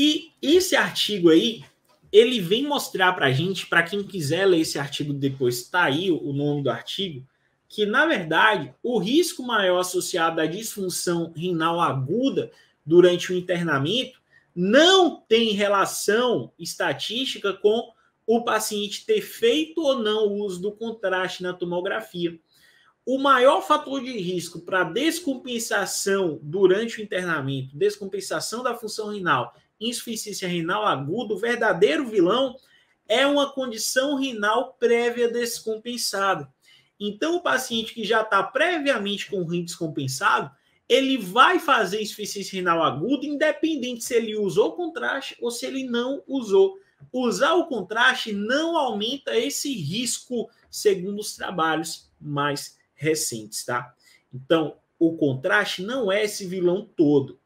E esse artigo aí, ele vem mostrar para a gente, para quem quiser ler esse artigo depois, está aí o nome do artigo, que na verdade o risco maior associado à disfunção renal aguda durante o internamento não tem relação estatística com o paciente ter feito ou não o uso do contraste na tomografia. O maior fator de risco para descompensação durante o internamento, descompensação da função renal, insuficiência renal aguda, o verdadeiro vilão é uma condição renal prévia descompensada. Então, o paciente que já está previamente com rim descompensado, ele vai fazer insuficiência renal aguda, independente se ele usou contraste ou se ele não usou. Usar o contraste não aumenta esse risco, segundo os trabalhos mais recentes, tá? Então, o contraste não é esse vilão todo.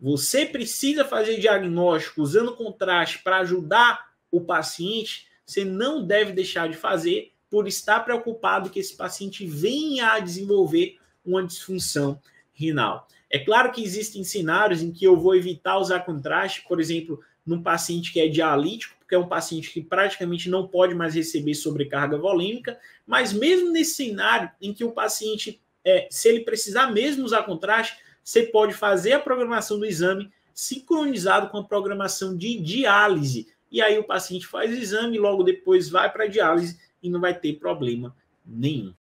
Você precisa fazer diagnóstico usando contraste para ajudar o paciente. Você não deve deixar de fazer por estar preocupado que esse paciente venha a desenvolver uma disfunção renal. É claro que existem cenários em que eu vou evitar usar contraste, por exemplo, num paciente que é dialítico, porque é um paciente que praticamente não pode mais receber sobrecarga volêmica, mas mesmo nesse cenário em que o paciente, é, se ele precisar mesmo usar contraste, você pode fazer a programação do exame sincronizado com a programação de diálise. E aí o paciente faz o exame, logo depois vai para a diálise e não vai ter problema nenhum.